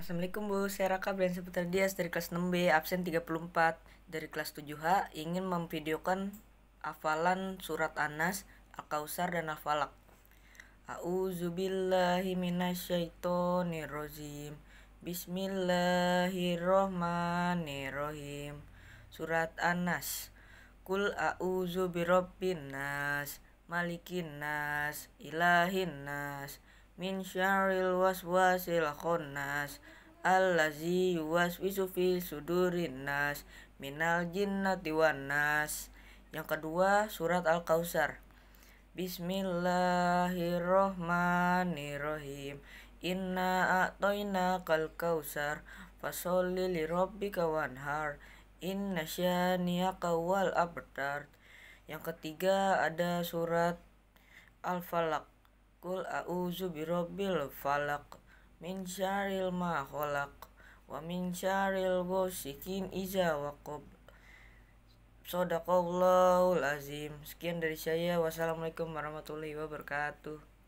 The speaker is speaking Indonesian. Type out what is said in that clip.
Assalamualaikum Bu, saya Raka Brian Seputar Dias dari kelas 6B, absen 34 dari kelas 7H, ingin memvideokan hafalan surat Anas, Al-Kausar, dan Al-Falak. A'udzubillahi minasyaitonirrojim Bismillahirrohmanirrohim Surat Anas Kul a'udzu birabbin nas, malikin nas, ilahin nas, min syaril waswasil khonnas allazi yuwaswisu fi sudurin nas minal jinnati wan nas yang kedua surat al-kausar Bismillahirrohmanirrohim Inna a'toina kal kausar Fasolli li rabbika wanhar Inna syaniya wal abtar Yang ketiga ada surat al falak. Kul a'udzu birabbil falaq min syarril ma khalaq wa min syarril ghasikin iza waqab. Sadaqallahul azim. Sekian dari saya. Wassalamualaikum warahmatullahi wabarakatuh.